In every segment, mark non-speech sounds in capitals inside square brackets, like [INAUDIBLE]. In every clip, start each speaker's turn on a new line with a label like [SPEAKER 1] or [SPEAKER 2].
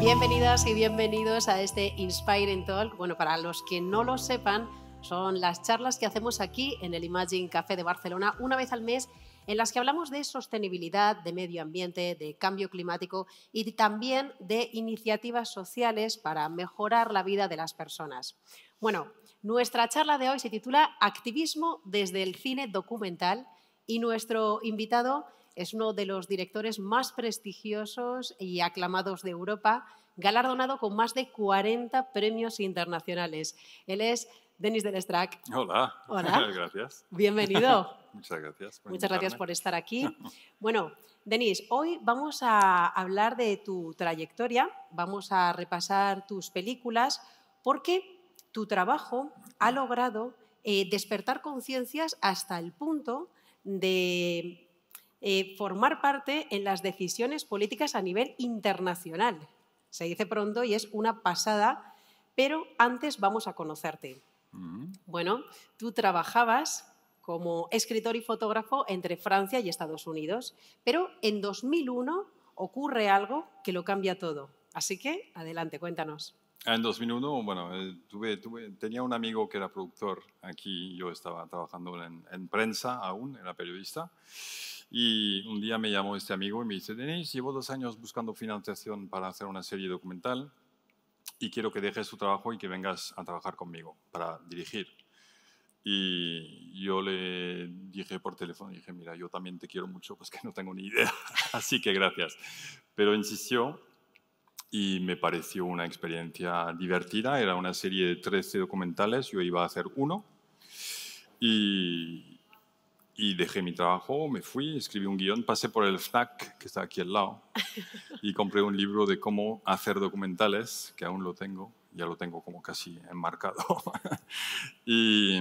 [SPEAKER 1] Bienvenidas y bienvenidos a este Inspiring Talk. Bueno, para los que no lo sepan, son las charlas que hacemos aquí en el Imagine Café de Barcelona una vez al mes en las que hablamos de sostenibilidad, de medio ambiente, de cambio climático y también de iniciativas sociales para mejorar la vida de las personas. Bueno, nuestra charla de hoy se titula Activismo desde el cine documental y nuestro invitado es uno de los directores más prestigiosos y aclamados de Europa, galardonado con más de 40 premios internacionales. Él es Denis Delestrac. Hola.
[SPEAKER 2] Hola. [LAUGHS] gracias. Bienvenido. Muchas [LAUGHS] gracias. Muchas gracias por
[SPEAKER 1] estar aquí. [LAUGHS] Bueno, Denis, hoy vamos a hablar de tu trayectoria, vamos a repasar tus películas, porque tu trabajo ha logrado eh, despertar conciencias hasta el punto de eh, formar parte en las decisiones políticas a nivel internacional. Se dice pronto y es una pasada, pero antes vamos a conocerte. Mm. Bueno, tú trabajabas como escritor y fotógrafo entre Francia y Estados Unidos, pero en 2001 ocurre algo que lo cambia todo. Así que, adelante, cuéntanos.
[SPEAKER 2] Ah, en 2001, bueno, eh, tenía un amigo que era productor aquí, yo estaba trabajando en prensa aún, era periodista, y un día me llamó este amigo y me dice, Denis, llevo dos años buscando financiación para hacer una serie documental y quiero que dejes tu trabajo y que vengas a trabajar conmigo para dirigir. Y yo le dije por teléfono, dije, mira, yo también te quiero mucho, pues que no tengo ni idea, [LAUGHS] así que gracias. Pero insistió y me pareció una experiencia divertida, era una serie de 13 documentales, yo iba a hacer uno. Y, y dejé mi trabajo, me fui, escribí un guión, pasé por el FNAC, que está aquí al lado, [LAUGHS] y compré un libro de cómo hacer documentales, que aún lo tengo, ya lo tengo como casi enmarcado. [LAUGHS] y,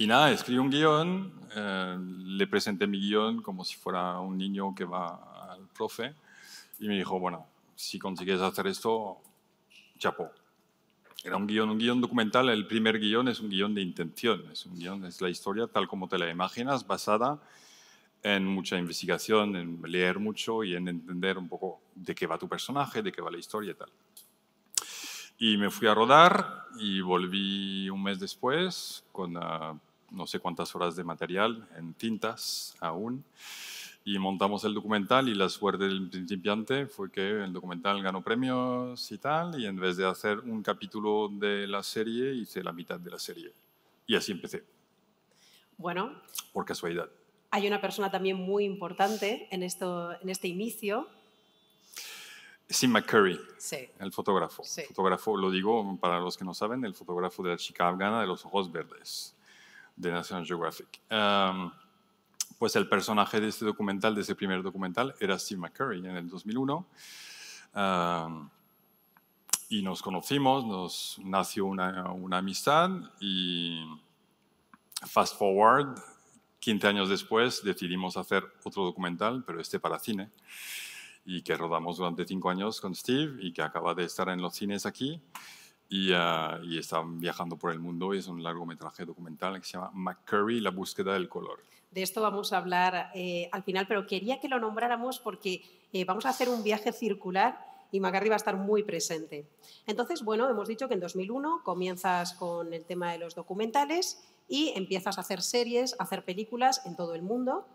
[SPEAKER 2] nada, escribí un guión, eh, le presenté mi guión como si fuera un niño que va al profe, y me dijo, bueno, si consigues hacer esto, chapo. Era un guión, un guión documental, el primer guión es un guión de intención, es un guión, es la historia tal como te la imaginas, basada en mucha investigación, en leer mucho y en entender un poco de qué va tu personaje, de qué va la historia y tal. Y me fui a rodar y volví un mes después con ah, no sé cuántas horas de material en tintas aún y montamos el documental y la suerte del principiante fue que el documental ganó premios y tal, y en vez de hacer un capítulo de la serie, hice la mitad de la serie. Y así empecé. Bueno. Por casualidad.
[SPEAKER 1] Hay una persona también muy importante en, esto, en este inicio.
[SPEAKER 2] Sim McCurry, sí. el fotógrafo. Fotógrafo, lo digo para los que no saben, el fotógrafo de la chica afgana de los ojos verdes, de National Geographic pues el personaje de este documental, de ese primer documental, era Steve McCurry en el 2001. y nos conocimos, nos nació una, amistad y fast forward, 15 años después decidimos hacer otro documental, pero este para cine, y que rodamos durante 5 años con Steve y que acaba de estar en los cines aquí y, ah, están y está viajando por el mundo y es un largometraje documental que se llama McCurry, la búsqueda del color
[SPEAKER 1] de esto vamos a hablar eh, al final, pero quería que lo nombráramos porque eh, vamos a hacer un viaje circular y Macarri va a estar muy presente. Entonces, bueno, hemos dicho que en 2001 comienzas con el tema de los documentales y empiezas a hacer series, a hacer películas en todo el mundo.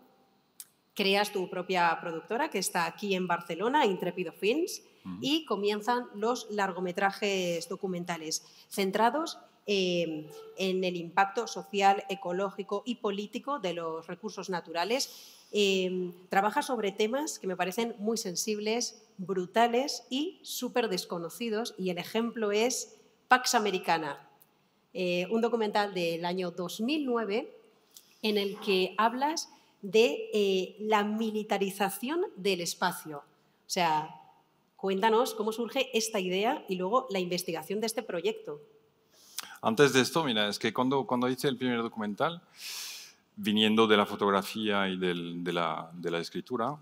[SPEAKER 1] Creas tu propia productora que está aquí en Barcelona, Intrépido Films, y comienzan los largometrajes documentales centrados eh, en el impacto social, ecológico y político de los recursos naturales. Eh, trabaja sobre temas que me parecen muy sensibles, brutales y súper desconocidos. Y el ejemplo es Pax Americana, eh, un documental del año 2009 en el que hablas de la militarización del espacio. O sea, cuéntanos cómo surge esta idea y luego la investigación de este proyecto.
[SPEAKER 2] Antes de esto, mira, es que cuando, cuando hice el primer documental, viniendo de la fotografía y de, la, de, la, escritura,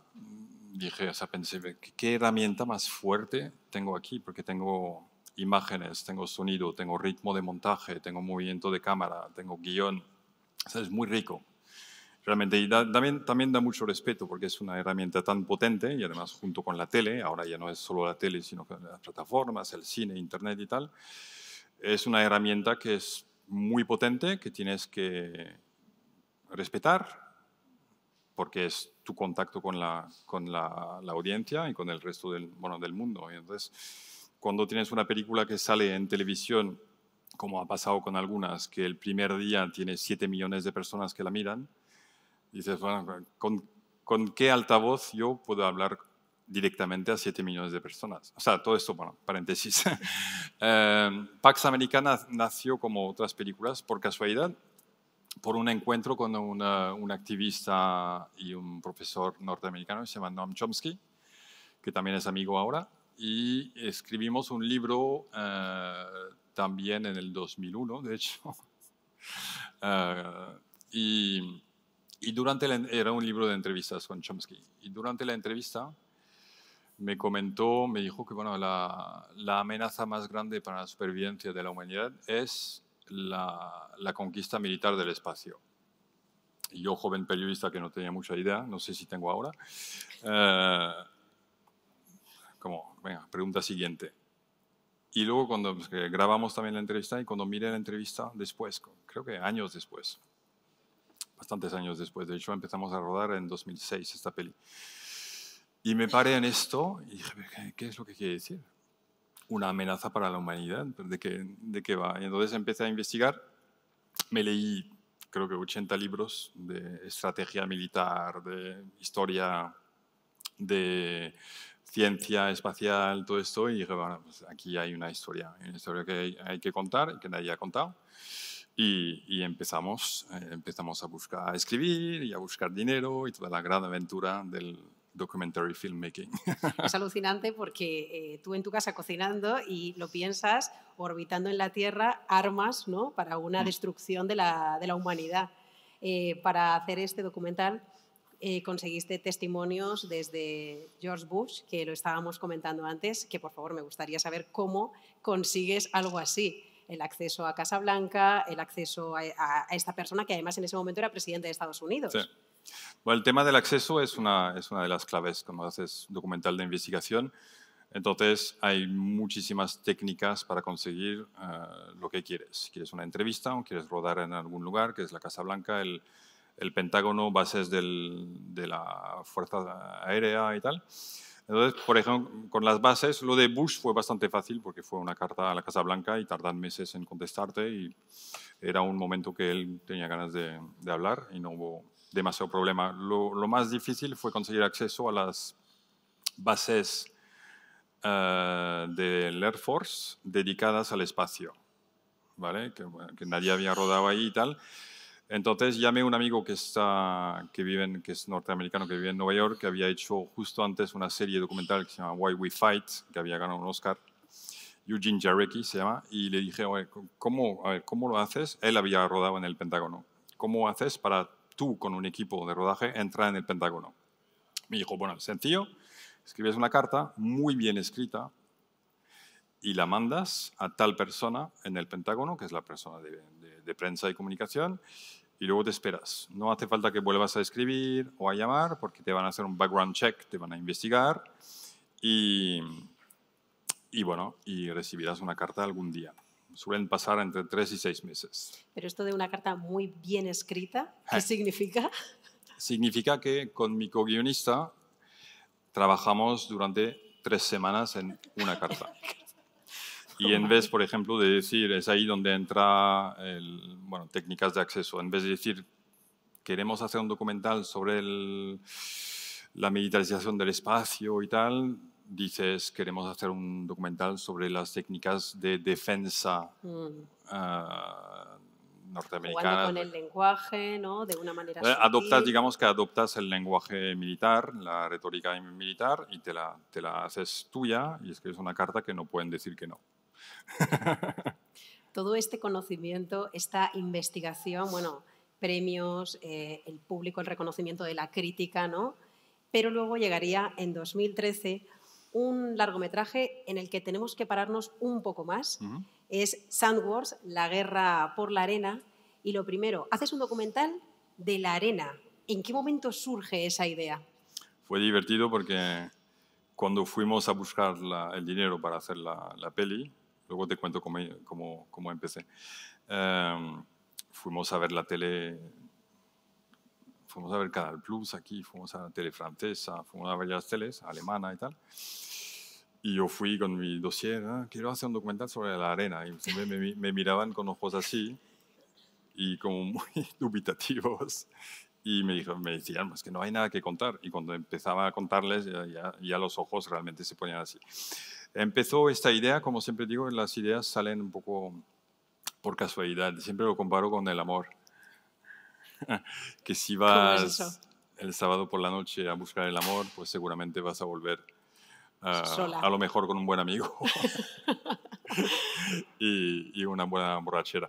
[SPEAKER 2] dije, o sea, pensé, ¿qué herramienta más fuerte tengo aquí? Porque tengo imágenes, tengo sonido, tengo ritmo de montaje, tengo movimiento de cámara, tengo guión. O sea, es muy rico. Realmente, y también, también da mucho respeto porque es una herramienta tan potente y además junto con la tele, ahora ya no es solo la tele, sino que las plataformas, el cine, internet y tal, es una herramienta que es muy potente, que tienes que respetar, porque es tu contacto con la, con la, audiencia y con el resto del, bueno, del mundo. Y entonces, cuando tienes una película que sale en televisión, como ha pasado con algunas, que el primer día tiene 7 millones de personas que la miran, dices, bueno, ¿con, con qué altavoz yo puedo hablar directamente a 7 millones de personas. O sea, todo esto, bueno, paréntesis. [LAUGHS] Em, Pax Americana nació, como otras películas, por casualidad, por un encuentro con un activista y un profesor norteamericano se llama Noam Chomsky, que también es amigo ahora, y escribimos un libro eh, también en el 2001, de hecho. [LAUGHS] Eh, y, durante era un libro de entrevistas con Chomsky. Y durante la entrevista me comentó, me dijo que bueno, la, amenaza más grande para la supervivencia de la humanidad es la, conquista militar del espacio. yo, joven periodista que no tenía mucha idea, no sé si tengo ahora, eh, como, venga, pregunta siguiente. Y luego cuando pues, grabamos también la entrevista y cuando mire la entrevista después, creo que años después, bastantes años después, de hecho empezamos a rodar en 2006 esta peli. Y me paré en esto y dije, ¿qué es lo que quiere decir? Una amenaza para la humanidad, ¿de qué, de qué va? Y entonces empecé a investigar, me leí creo que 80 libros de estrategia militar, de historia, de ciencia espacial, todo esto, y dije, bueno, pues aquí hay una historia, una historia que hay, que contar y que nadie ha contado. Y, empezamos, eh, empezamos a buscar, a escribir y a buscar dinero y toda la gran aventura del, documentary filmmaking. [LAUGHS]
[SPEAKER 1] Es alucinante porque eh, tú en tu casa cocinando y lo piensas orbitando en la Tierra armas ¿no? para una mm. destrucción de la, de la humanidad. Eh, para hacer este documental eh, conseguiste testimonios desde George Bush, que lo estábamos comentando antes, que por favor me gustaría saber cómo consigues algo así el acceso a Casa Blanca, el acceso a, a esta persona que además en ese momento era presidente de Estados Unidos.
[SPEAKER 2] Sí el tema del acceso es una, es una de las claves cuando haces documental de investigación. Entonces, hay muchísimas técnicas para conseguir eh, lo que quieres. ¿Quieres una entrevista o quieres rodar en algún lugar, que es la Casa Blanca, el, Pentágono, bases de la Fuerza Aérea y tal? Entonces, por ejemplo, con las bases, lo de Bush fue bastante fácil porque fue una carta a la Casa Blanca y tardan meses en contestarte y era un momento que él tenía ganas de hablar y no hubo demasiado problema. Lo, más difícil fue conseguir acceso a las bases eh, del Air Force dedicadas al espacio, ¿vale? Que, nadie había rodado ahí y tal. Entonces llamé a un amigo que, está, que, vive que es norteamericano, que vive en Nueva York, que había hecho justo antes una serie documental que se llama Why We Fight, que había ganado un Oscar. Eugene Jarecki se llama, y le dije, Oye, ¿cómo, ¿cómo lo haces? Él había rodado en el Pentágono. ¿Cómo haces para tú con un equipo de rodaje entra en el Pentágono. Me dijo, bueno, sencillo, escribes una carta muy bien escrita y la mandas a tal persona en el Pentágono, que es la persona de, prensa y comunicación, y luego te esperas. No hace falta que vuelvas a escribir o a llamar porque te van a hacer un background check, te van a investigar y, y bueno, y recibirás una carta algún día suelen pasar entre tres y seis meses.
[SPEAKER 1] Pero esto de una carta muy bien escrita, ¿qué significa?
[SPEAKER 2] Significa que con mi co-guionista trabajamos durante tres semanas en una carta. Y en vez, por ejemplo, de decir, es ahí donde entra el, bueno, técnicas de acceso, en vez de decir, queremos hacer un documental sobre la militarización del espacio y tal, dices queremos hacer un documental sobre las técnicas de defensa mm. ah, norteamericana. con el
[SPEAKER 1] lenguaje, ¿no? De una manera. Eh, adoptas, digamos
[SPEAKER 2] que adoptas el lenguaje militar, la retórica militar, y te la, te la haces tuya y escribes una carta que no pueden decir que no.
[SPEAKER 1] [LAUGHS] Todo este conocimiento, esta investigación, bueno, premios, eh, el público, el reconocimiento de la crítica, ¿no? Pero luego llegaría en 2013 un largometraje en el que tenemos que pararnos un poco más. Es Sand Wars, la guerra por la arena. Y lo primero, haces un documental de la arena. ¿En qué momento surge esa idea?
[SPEAKER 2] Fue divertido porque cuando fuimos a buscar el dinero para hacer la, peli, luego te cuento cómo, empecé, em, fuimos a ver la tele fuimos a ver Canal Plus aquí, fuimos a la tele francesa, fuimos a varias teles, alemana y tal. Y yo fui con mi dossier, ah, quiero hacer un documental sobre la arena. Y me, me, miraban con ojos así y como [LAUGHS] muy dubitativos. Y me, dijo, me decían, es pues que no hay nada que contar. Y cuando empezaba a contarles, ya los ojos realmente se ponían así. Empezó esta idea, como siempre digo, las ideas salen un poco por casualidad. Siempre lo comparo con el amor [LAUGHS] que si vas el sábado por la noche a buscar el amor, pues seguramente vas a volver ah, a lo mejor con un buen amigo [LAUGHS] [LAUGHS] y, una buena borrachera.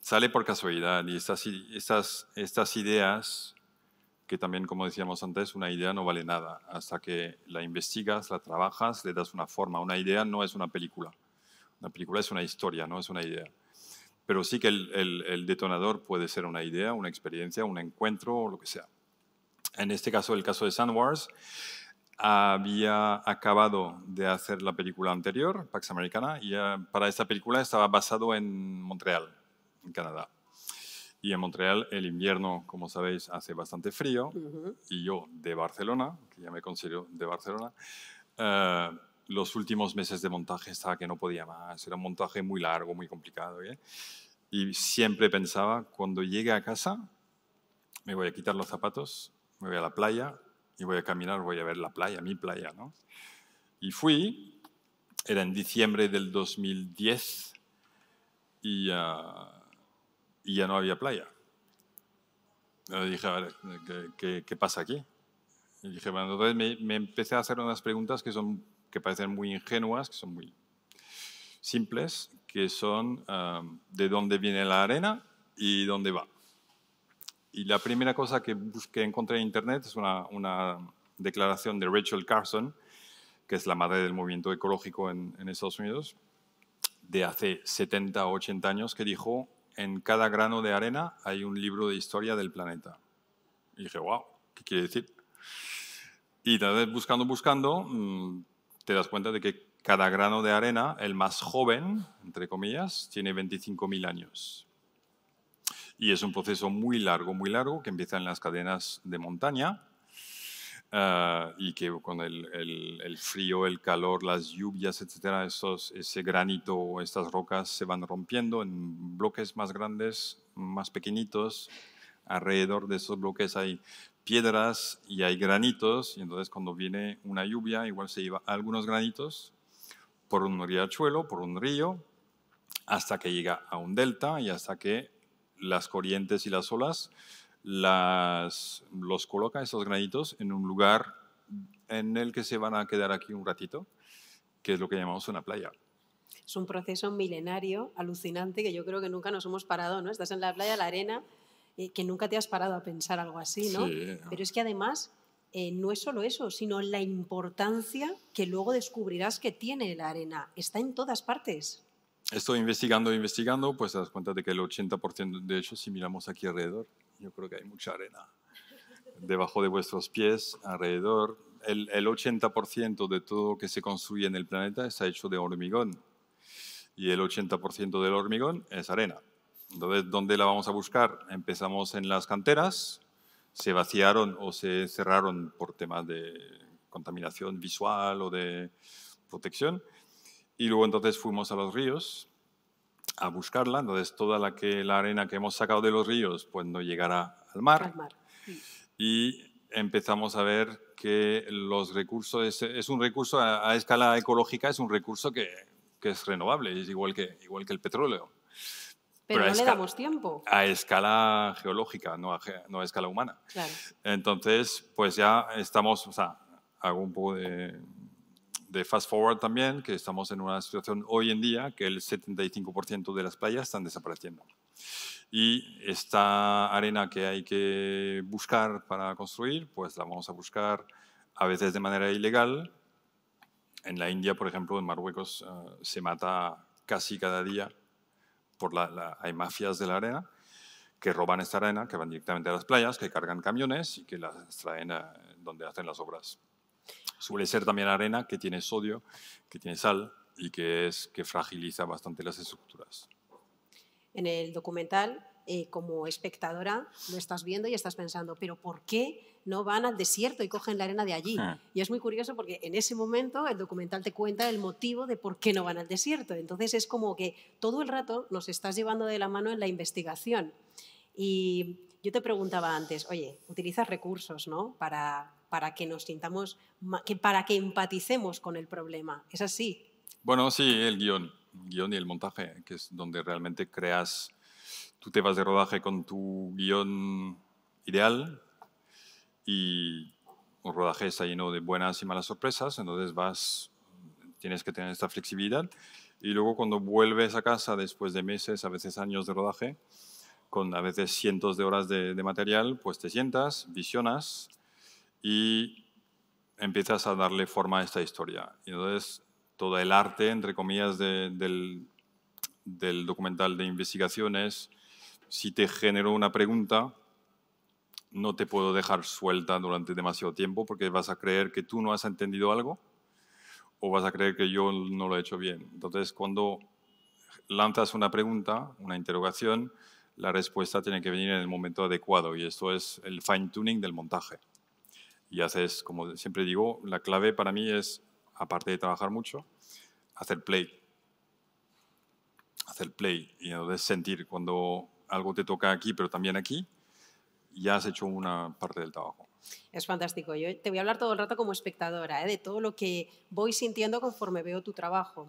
[SPEAKER 2] sale por casualidad y estas, estas ideas, que también como decíamos antes, una idea no vale nada hasta que la investigas, la trabajas, le das una forma. Una idea no es una película. Una película es una historia, no es una idea. Pero sí que el, detonador puede ser una idea, una experiencia, un encuentro o lo que sea. En este caso, el caso de Wars, había acabado de hacer la película anterior, Pax Americana, y eh, para esta película estaba basado en Montreal, en Canadá. Y en Montreal el invierno, como sabéis, hace bastante frío. Y yo de Barcelona, que ya me considero de Barcelona, eh, los últimos meses de montaje estaba que no podía más, era un montaje muy largo, muy complicado. ¿eh? Y siempre pensaba, cuando llegue a casa, me voy a quitar los zapatos, me voy a la playa y voy a caminar, voy a ver la playa, mi playa. ¿no? Y fui, era en diciembre del 2010 ah, y, ya no había playa. dije, a ver, ¿qué, pasa aquí? Y dije, entonces me empecé a hacer unas preguntas que son que parecen muy ingenuas, que son muy simples, que son de dónde viene la arena y dónde va. Y la primera cosa que, busqué, encontré en Internet es una, declaración de Rachel Carson, que es la madre del movimiento ecológico en, Estados Unidos, de hace 70 o 80 años, que dijo, en cada grano de arena hay un libro de historia del planeta. Y dije, wow, ¿qué quiere decir? Y tal vez buscando, buscando, mm, te das cuenta de que cada grano de arena, el más joven, entre comillas, tiene 25.000 años. Y es un proceso muy largo, muy largo, que empieza en las cadenas de montaña eh, y que con el, frío, el calor, las lluvias, etcétera, ese granito o estas rocas se van rompiendo en bloques más grandes, más pequeñitos. Alrededor de esos bloques hay piedras y hay granitos, y entonces cuando viene una lluvia igual se lleva algunos granitos por un riachuelo, por un río, hasta que llega a un delta y hasta que las corrientes y las olas los colocan, esos granitos, en un lugar en el que se van a quedar aquí un ratito, que es lo que llamamos una playa.
[SPEAKER 1] Es un proceso milenario, alucinante, que yo creo que nunca nos hemos parado, ¿no? Estás en la playa, la arena, eh, que nunca te has parado a pensar algo así, ¿no? Pero es que además eh, no es solo eso, sino la importancia que luego descubrirás que tiene la arena. Está en todas partes.
[SPEAKER 2] Estoy investigando, investigando, pues te das cuenta de que el 80%, de hecho, si miramos aquí alrededor, yo creo que hay mucha arena debajo de vuestros pies, alrededor. El, el 80% de todo lo que se construye en el planeta está hecho de hormigón y el 80% del hormigón es arena. Entonces, ¿dónde la vamos a buscar? Empezamos en las canteras, se vaciaron o se cerraron por temas de contaminación visual o de protección. Y luego entonces fuimos a los ríos a buscarla. Entonces toda la, que, la arena que hemos sacado de los ríos pues no llegará al mar. Y empezamos a ver que los recursos, es, un recurso a, escala ecológica, es un recurso que, que es renovable, es igual que, igual que el petróleo. Pero, no le damos tiempo. A escala geológica, no a, no escala humana. Entonces, pues ya estamos, o sea, hago un poco de, fast forward también, que estamos en una situación hoy en día que el 75% de las playas están desapareciendo. Y esta arena que hay que buscar para construir, pues la vamos a buscar a veces de manera ilegal. En la India, por ejemplo, en Marruecos, eh, se mata casi cada día la, hay mafias de la arena que roban esta arena, que van directamente a las playas, que cargan camiones y que las traen a donde hacen las obras. Suele ser también arena que tiene sodio, que tiene sal y que, es, que fragiliza bastante las estructuras.
[SPEAKER 1] En el documental eh, como espectadora lo estás viendo y estás pensando, pero ¿por qué no van al desierto y cogen la arena de allí? Ah. Y es muy curioso porque en ese momento el documental te cuenta el motivo de por qué no van al desierto. Entonces es como que todo el rato nos estás llevando de la mano en la investigación. Y yo te preguntaba antes, oye, utilizas recursos ¿no? para, para que nos sintamos, que, para que empaticemos con el problema.
[SPEAKER 2] ¿Es así? Bueno, sí, el guión, el guión y el montaje, que es donde realmente creas tú te vas de rodaje con tu guión ideal y un rodaje está lleno de buenas y malas sorpresas, entonces vas, tienes que tener esta flexibilidad. Y luego cuando vuelves a casa después de meses, a veces años de rodaje, con a veces cientos de horas de, material, pues te sientas, visionas y empiezas a darle forma a esta historia. Y entonces todo el arte, entre comillas, del, del documental de investigaciones, si te genero una pregunta, no te puedo dejar suelta durante demasiado tiempo porque vas a creer que tú no has entendido algo o vas a creer que yo no lo he hecho bien. Entonces, cuando lanzas una pregunta, una interrogación, la respuesta tiene que venir en el momento adecuado y esto es el fine tuning del montaje. Y haces, como siempre digo, la clave para mí es, aparte de trabajar mucho, hacer play. Hacer play y entonces sentir cuando algo te toca aquí, pero también aquí, ya has hecho una parte del trabajo.
[SPEAKER 1] Es fantástico. Yo te voy a hablar todo el rato como espectadora, ¿eh? de todo lo que voy sintiendo conforme veo tu trabajo.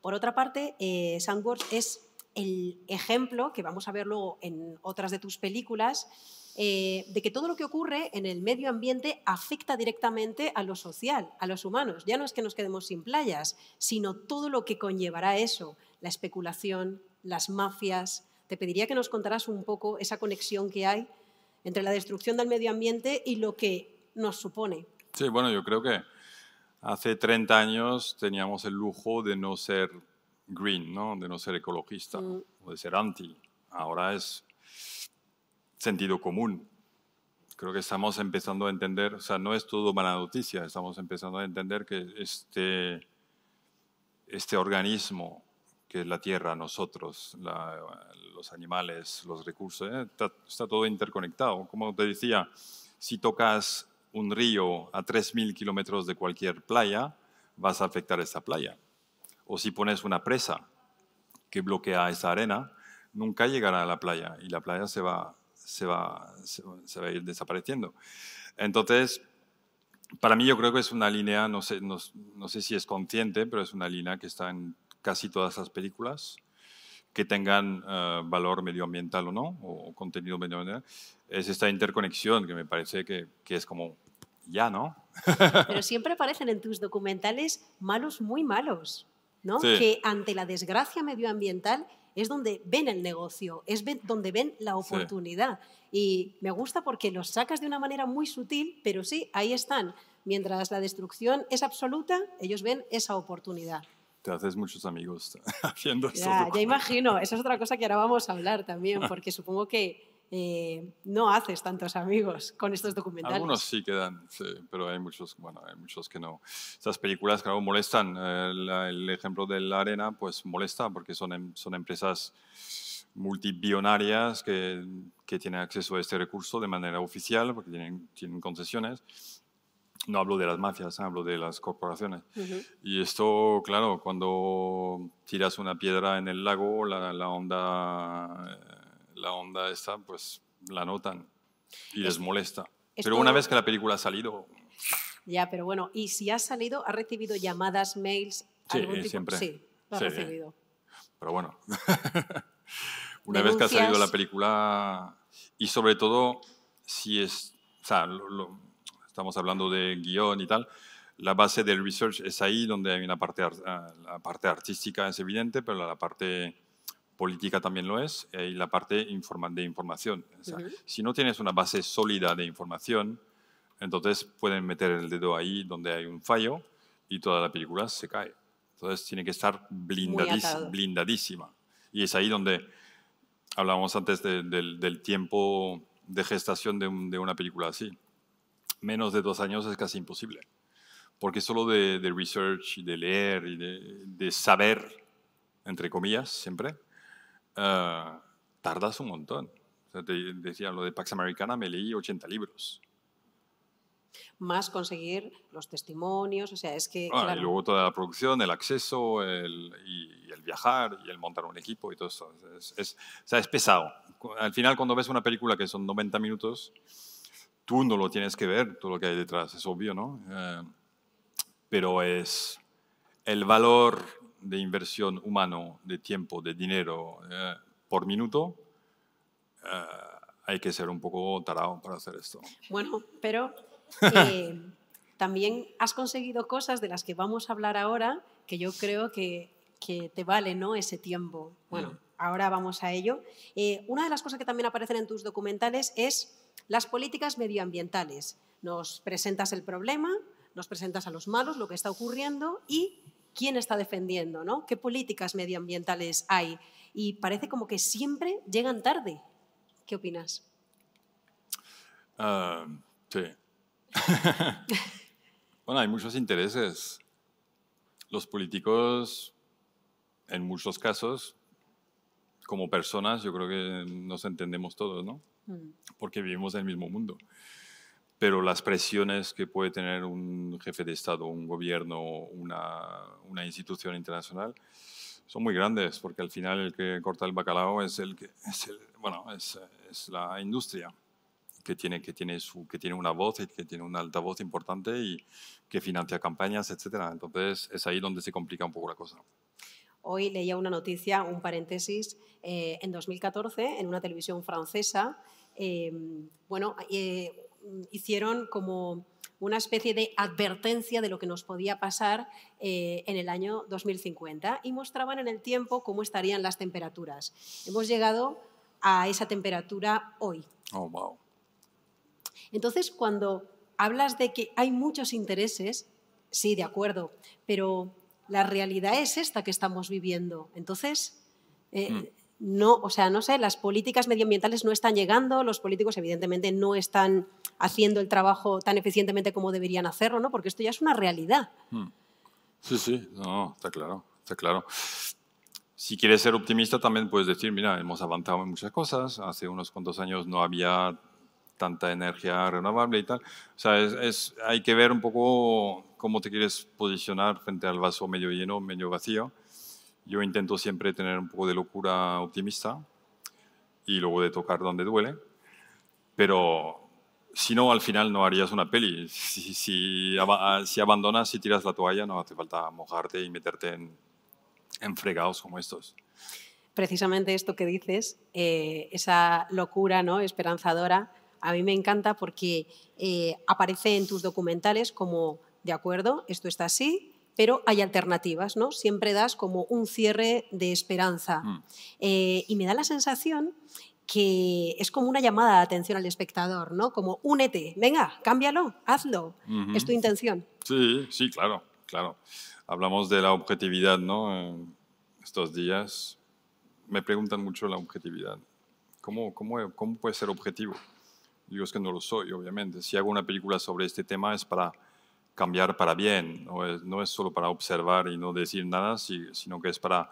[SPEAKER 1] Por otra parte, eh, es el ejemplo, que vamos a ver luego en otras de tus películas, eh, de que todo lo que ocurre en el medio ambiente afecta directamente a lo social, a los humanos. Ya no es que nos quedemos sin playas, sino todo lo que conllevará eso, la especulación, las mafias, te pediría que nos contaras un poco esa conexión que hay entre la destrucción del medio ambiente y lo que nos supone.
[SPEAKER 2] Sí, bueno, yo creo que hace 30 años teníamos el lujo de no ser green, de no ser ecologista mm. o de ser anti. Ahora es sentido común. Creo que estamos empezando a entender, o sea, no es todo mala noticia, estamos empezando a entender que este, este organismo que es la tierra, nosotros, los animales, los recursos, eh, está, todo interconectado. Como te decía, si tocas un río a 3.000 kilómetros de cualquier playa, vas a afectar esa playa. O si pones una presa que bloquea esa arena, nunca llegará a la playa y la playa se va, se va, se, va a ir desapareciendo. Entonces, para mí yo creo que es una línea, no sé, no sé si es consciente, pero es una línea que está en casi todas las películas que tengan eh, valor medioambiental o no, o, contenido medioambiental, es esta interconexión que me parece que, es como, ya, ¿no? [LAUGHS] Pero
[SPEAKER 1] siempre aparecen en tus documentales malos muy malos, ¿no? Que ante la desgracia medioambiental es donde ven el negocio, es donde ven la oportunidad. Y me gusta porque los sacas de una manera muy sutil, pero sí, ahí están. Mientras la destrucción es absoluta, ellos ven esa oportunidad
[SPEAKER 2] te haces muchos amigos [LAUGHS] haciendo estos Ya,
[SPEAKER 1] ya imagino, esa es otra cosa que ahora vamos a hablar también, [LAUGHS] porque supongo que eh, no haces tantos amigos con estos documentales. Algunos
[SPEAKER 2] sí quedan, pero hay muchos, bueno, hay muchos que no. Esas películas, claro, molestan. Eh, el, ejemplo de La Arena, pues molesta porque son, em, son empresas multibillonarias que, que tienen acceso a este recurso de manera oficial, porque tienen, tienen concesiones, no hablo de las mafias, ¿eh? hablo de las corporaciones. Y esto, claro, cuando tiras una piedra en el lago, la, onda, la onda eh, está, pues la notan y les molesta. Pero una vez que la película ha salido...
[SPEAKER 1] Ya, pero bueno, ¿y si ha salido, ha recibido llamadas, mails? Sí, algún siempre. Sí, lo ha recibido. Pero bueno,
[SPEAKER 2] [LAUGHS] una vez que ha salido la película y sobre todo si es... O sea, estamos hablando de guión y tal, la base del research es ahí donde hay una parte, ah, la parte artística es evidente, pero la parte política también lo es, eh, y la parte de información. Si no tienes una base sólida de información, entonces pueden meter el dedo ahí donde hay un fallo y toda la película se cae. Entonces tiene que estar blindadísima. Y es ahí donde hablábamos antes del tiempo de gestación de una película así menos de dos años es casi imposible, porque solo de, research y de leer y de, saber, entre comillas, siempre, ah, tardas un montón. te decía lo de Pax Americana, me leí 80 libros.
[SPEAKER 1] Más conseguir los testimonios, o sea, es que... Ah, y luego
[SPEAKER 2] toda la producción, el acceso, el, y, el viajar, y el montar un equipo y todo eso. Es, o sea, es pesado. Al final, cuando ves una película que son 90 minutos, tú no lo tienes que ver, todo lo que hay detrás, es obvio, ¿no? Eh, pero es el valor de inversión humano, de tiempo, de dinero eh, por minuto. Eh, hay que ser un poco tarado para hacer esto.
[SPEAKER 1] Bueno, pero [LAUGHS] también has conseguido cosas de las que vamos a hablar ahora que yo creo que, te vale ¿no? ese tiempo. Bueno, mm. ahora vamos a ello. una de las cosas que también aparecen en tus documentales es las políticas medioambientales. Nos presentas el problema, nos presentas a los malos, lo que está ocurriendo y quién está defendiendo, ¿no? ¿Qué políticas medioambientales hay? Y parece como que siempre llegan tarde. ¿Qué opinas?
[SPEAKER 2] Ah, sí. [LAUGHS] bueno, hay muchos intereses. Los políticos, en muchos casos, como personas, yo creo que nos entendemos todos, ¿no? Mm. porque vivimos en el mismo mundo. Pero las presiones que puede tener un jefe de Estado, un gobierno, una, una institución internacional, son muy grandes, porque al final el que corta el bacalao es, el que, bueno, es, la industria que tiene, que, tiene su, que tiene una voz y que tiene alta altavoz importante y que financia campañas, etc. Entonces es ahí donde se complica un poco la cosa.
[SPEAKER 1] Hoy leía una noticia, un paréntesis, eh, en 2014 en una televisión francesa, em, bueno, eh, hicieron como una especie de advertencia de lo que nos podía pasar eh, en el año 2050 y mostraban en el tiempo cómo estarían las temperaturas. Hemos llegado a esa temperatura hoy. Oh, wow. Entonces, cuando hablas de que hay muchos intereses, sí, de acuerdo, pero la realidad es esta que estamos viviendo. Entonces, eh, hmm. no, o sea, no sé, las políticas medioambientales no están llegando, los políticos evidentemente no están haciendo el trabajo tan eficientemente como deberían hacerlo, ¿no? Porque esto ya es una realidad.
[SPEAKER 2] Hmm. Sí, sí, está claro, está claro. Si quieres ser optimista, también puedes decir, mira, hemos avanzado en muchas cosas, hace unos cuantos años no había tanta energía renovable y tal. O sea, hay que ver un poco cómo te quieres posicionar frente al vaso medio lleno, medio vacío. Yo intento siempre tener un poco de locura optimista y luego de tocar donde duele, pero si no, al final no harías una peli. Si, si, abandonas, si tiras la toalla, no hace falta mojarte y meterte en, fregados como estos.
[SPEAKER 1] Precisamente esto que dices, eh, esa locura ¿no? esperanzadora, a mí me encanta porque eh, aparece en tus documentales como ¿de acuerdo? Esto está así, pero hay alternativas, ¿no? Siempre das como un cierre de esperanza. Mm. Eh, y me da la sensación que es como una llamada de atención al espectador, ¿no? Como únete, venga, cámbialo, hazlo, es tu intención.
[SPEAKER 2] Sí, sí, claro, claro. Hablamos de la objetividad, ¿no? estos días me preguntan mucho la objetividad. ¿Cómo, cómo, cómo puede ser objetivo? Digo, es que no lo soy, obviamente. Si hago una película sobre este tema es para cambiar para bien, no es, no es solo para observar y no decir nada, sino que es para,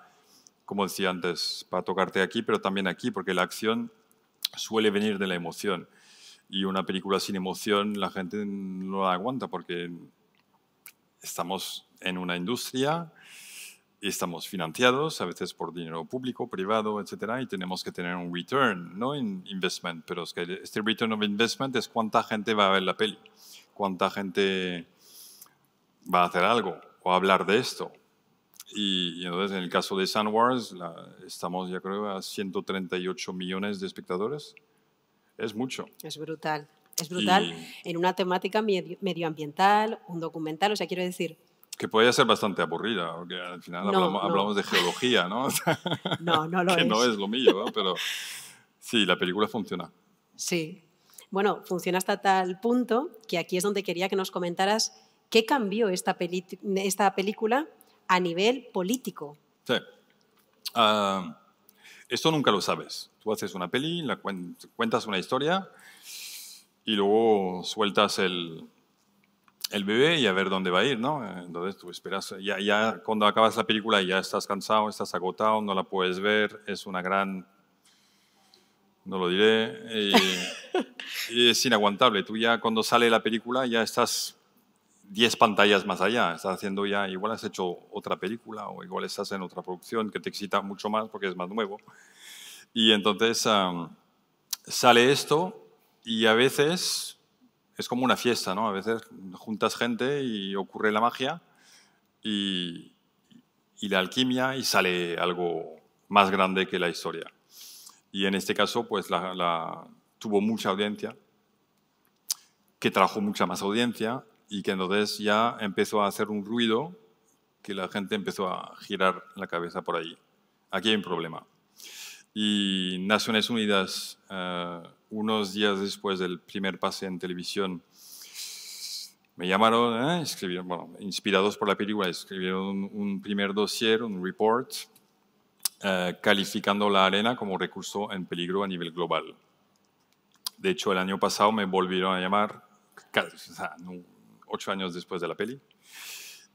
[SPEAKER 2] como decía antes, para tocarte aquí, pero también aquí, porque la acción suele venir de la emoción. Y una película sin emoción la gente no la aguanta porque estamos en una industria, estamos financiados a veces por dinero público, privado, etcétera, y tenemos que tener un return, no un investment, pero es que este return of investment es cuánta gente va a ver la peli, cuánta gente va a hacer algo o a hablar de esto. Y, entonces, en el caso de Sun Wars, la, estamos ya creo a 138 millones de espectadores. Es mucho. Es brutal. Es brutal
[SPEAKER 1] en una temática medioambiental, un documental, o sea, quiero decir,
[SPEAKER 2] que podría ser bastante aburrida, porque al final hablamos, de geología, ¿no? [LAUGHS] no, no lo [LAUGHS] que es. no es lo mío, ¿no? pero sí, la película funciona.
[SPEAKER 1] Sí. Bueno, funciona hasta tal punto que aquí es donde quería que nos comentaras ¿Qué cambió esta, esta película a nivel político?
[SPEAKER 2] Sí. Ah, esto nunca lo sabes. Tú haces una peli, la cuentas una historia y luego sueltas el, bebé y a ver dónde va a ir, ¿no? Entonces tú esperas, ya, ya cuando acabas la película ya estás cansado, estás agotado, no la puedes ver, es una gran... No lo diré. Eh, [LAUGHS] y, es inaguantable. Tú ya cuando sale la película ya estás 10 pantallas más allá, estás haciendo ya, igual has hecho otra película o igual estás en otra producción que te excita mucho más porque es más nuevo. Y entonces sale esto y a veces es como una fiesta, ¿no? A veces juntas gente y ocurre la magia y, la alquimia y sale algo más grande que la historia. Y en este caso, pues la, tuvo mucha audiencia, que trajo mucha más audiencia y que entonces ya empezó a hacer un ruido que la gente empezó a girar la cabeza por ahí. Aquí hay un problema. Y Naciones Unidas, eh, unos días después del primer pase en televisión, me llamaron, eh, escribieron, bueno, inspirados por la película, escribieron un, primer dossier, un report, eh, calificando la arena como recurso en peligro a nivel global. De hecho, el año pasado me volvieron a llamar, o sea, no, ocho años después de la peli,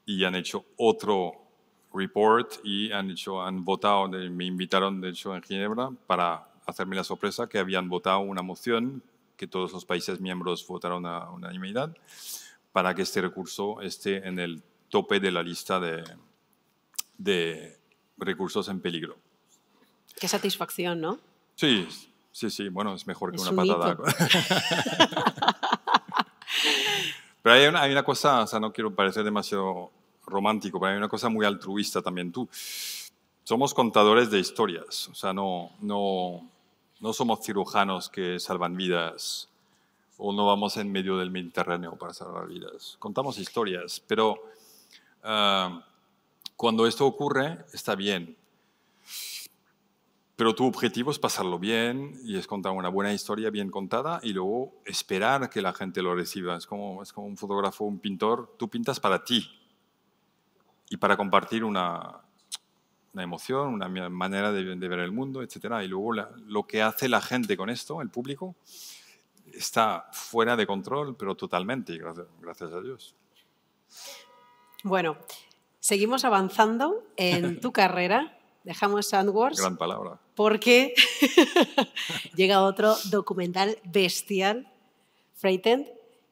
[SPEAKER 2] y han hecho otro report y han, hecho, han votado, me invitaron de hecho en Ginebra para hacerme la sorpresa que habían votado una moción que todos los países miembros votaron a unanimidad para que este recurso esté en el tope de la lista de, de recursos en peligro.
[SPEAKER 1] Qué satisfacción, ¿no?
[SPEAKER 2] Sí, sí, sí. Bueno, es mejor que una patada. [LAUGHS] Pero hay una, hay una cosa, o sea, no quiero parecer demasiado romántico, pero hay una cosa muy altruista también. Tú, somos contadores de historias, o sea, no, no, no somos cirujanos que salvan vidas o no vamos en medio del Mediterráneo para salvar vidas. Contamos historias, pero ah, cuando esto ocurre está bien, pero tu objetivo es pasarlo bien y es contar una buena historia bien contada y luego esperar que la gente lo reciba. Es como, es como un fotógrafo, un pintor. Tú pintas para ti y para compartir una, emoción, una manera de, ver el mundo, etc. Y luego lo que hace la gente con esto, el público, está fuera de control, pero totalmente, gracias, gracias a Dios.
[SPEAKER 1] Bueno, seguimos avanzando en tu [LAUGHS] carrera dejamos Soundworks Gran palabra. Porque [LAUGHS] llega otro documental bestial, Freightend,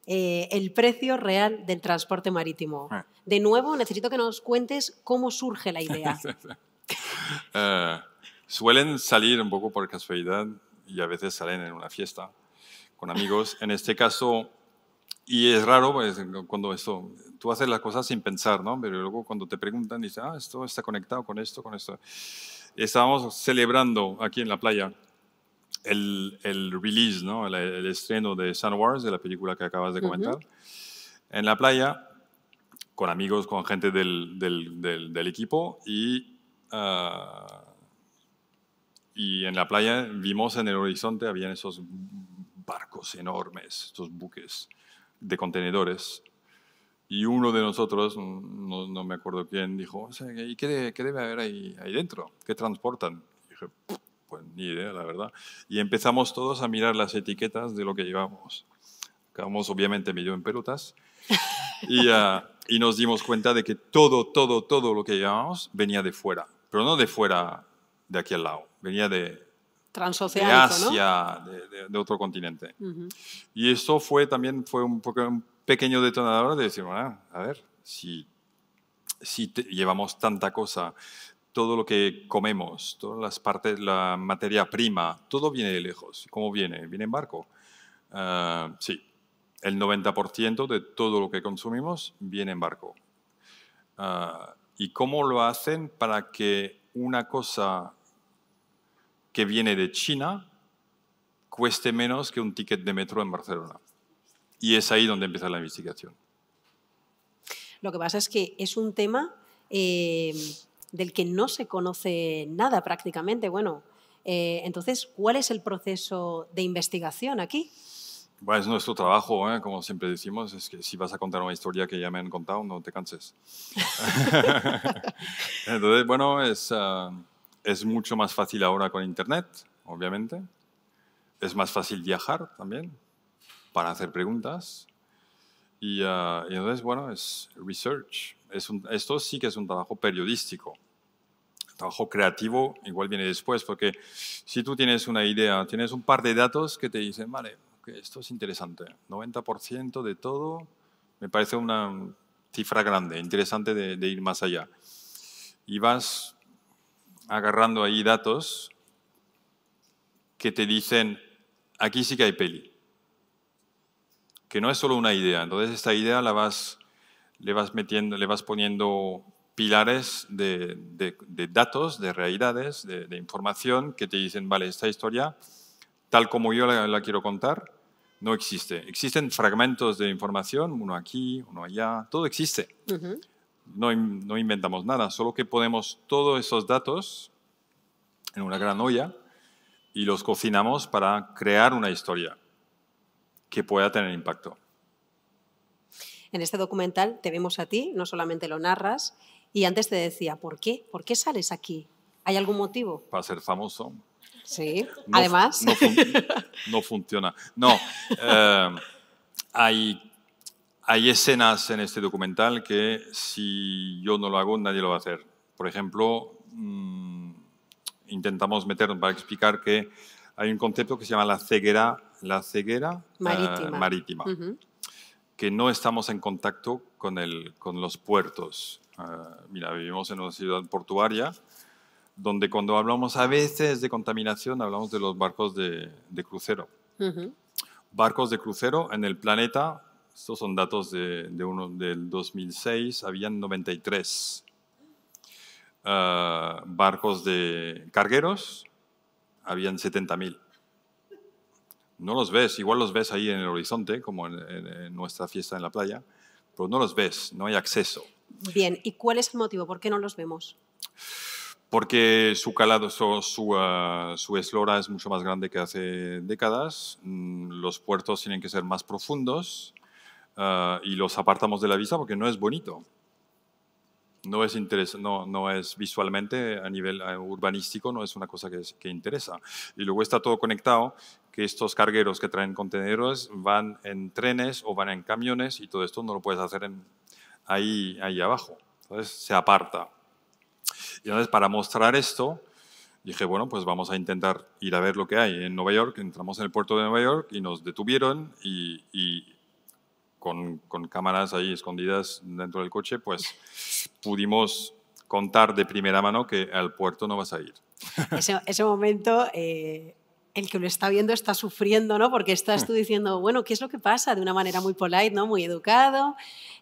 [SPEAKER 1] eh, el precio real del transporte marítimo. Ah. De nuevo, necesito que nos cuentes cómo surge la idea. [LAUGHS]
[SPEAKER 2] Eh, suelen salir un poco por casualidad y a veces salen en una fiesta con amigos. En este caso, y es raro pues, cuando esto, tú haces las cosas sin pensar, ¿no? Pero luego cuando te preguntan, dices, ah, esto está conectado con esto, con esto. Estábamos celebrando aquí en la playa el, el release, ¿no? El, estreno de Sun Wars, de la película que acabas de comentar. En la playa, con amigos, con gente del, del, del, equipo y... Ah, y en la playa vimos en el horizonte, habían esos barcos enormes, estos buques de contenedores. Y uno de nosotros, no, me acuerdo quién, dijo, ¿y qué, debe haber ahí, ahí, dentro? ¿Qué transportan? dije, pues ni idea, la verdad. Y empezamos todos a mirar las etiquetas de lo que llevamos. Acabamos obviamente medio en pelotas. Y, ah, y nos dimos cuenta de que todo, todo, todo lo que llevábamos venía de fuera. Pero no de fuera de aquí al lado, venía de,
[SPEAKER 1] transoceánico, de Asia,
[SPEAKER 2] de, otro continente. Y eso fue también fue un, pequeño detonador de decir, bueno, ah, a ver, si, llevamos tanta cosa, todo lo que comemos, todas las partes, la materia prima, todo viene de lejos. ¿Cómo viene? Viene en barco. Ah, sí, el 90% de todo lo que consumimos viene en barco. Ah, ¿Y cómo lo hacen para que una cosa que viene de China cueste menos que un ticket de metro en Barcelona. Y es ahí donde empieza la investigación.
[SPEAKER 1] Lo que pasa es que es un tema eh, del que no se conoce nada prácticamente. Bueno, eh, entonces, ¿cuál es el proceso de investigación aquí?
[SPEAKER 2] Bueno, es nuestro trabajo, ¿eh? como siempre decimos, es que si vas a contar una historia que ya me han contado, no te canses. [LAUGHS] [LAUGHS] entonces, bueno, es... Ah, es mucho más fácil ahora con Internet, obviamente. Es más fácil viajar también para hacer preguntas. Y, ah, entonces, bueno, es research. Es esto sí que es un trabajo periodístico. trabajo creativo igual viene después, porque si tú tienes una idea, tienes un par de datos que te dicen, vale, esto es interesante. 90% de todo me parece una cifra grande, interesante de, de ir más allá. Y vas agarrando ahí datos que te dicen, aquí sí que hay peli. Que no es solo una idea. Entonces esta idea la vas, le, vas metiendo, le vas poniendo pilares de, datos, de realidades, de, información que te dicen, vale, esta historia, tal como yo la, quiero contar, no existe. Existen fragmentos de información, uno aquí, uno allá, todo existe no, inventamos nada, solo que ponemos todos esos datos en una gran olla y los cocinamos para crear una historia que pueda tener impacto.
[SPEAKER 1] En este documental te vemos a ti, no solamente lo narras, y antes te decía, ¿por qué? ¿Por qué sales aquí? ¿Hay algún motivo?
[SPEAKER 2] Para ser famoso. Sí, además. No, funciona. No, eh, hay hay escenas en este documental que si yo no lo hago, nadie lo va a hacer. Por ejemplo, mm, intentamos meternos para explicar que hay un concepto que se llama la ceguera, la ceguera eh, marítima, que no estamos en contacto con, el, con los puertos. Eh, mira, vivimos en una ciudad portuaria donde cuando hablamos a veces de contaminación hablamos de los barcos de, crucero. Barcos de crucero en el planeta estos son datos de, uno, del 2006, habían 93 ah, barcos de cargueros, habían 70.000. No los ves, igual los ves ahí en el horizonte, como en, nuestra fiesta en la playa, pero no los ves, no hay acceso.
[SPEAKER 1] Bien, ¿y cuál es el motivo? ¿Por qué no los vemos?
[SPEAKER 2] porque su calado, su, su, ah, su, eslora es mucho más grande que hace décadas, mm, los puertos tienen que ser más profundos, Ah, y los apartamos de la vista porque no es bonito. No es, interés no, no es visualmente a nivel eh, urbanístico, no es una cosa que, interesa. Y luego está todo conectado, que estos cargueros que traen contenedores van en trenes o van en camiones y todo esto no lo puedes hacer en, ahí, ahí abajo. Entonces se aparta. Y entonces para mostrar esto, dije, bueno, pues vamos a intentar ir a ver lo que hay. En Nueva York, entramos en el puerto de Nueva York y nos detuvieron y con, cámaras ahí escondidas dentro del coche, pues pudimos contar de primera mano que al puerto no vas a ir.
[SPEAKER 1] [LAUGHS] Ese, momento, eh, el que lo está viendo está sufriendo, ¿no? Porque estás tú diciendo, bueno, ¿qué es lo que pasa? De una manera muy polite, ¿no? Muy educado.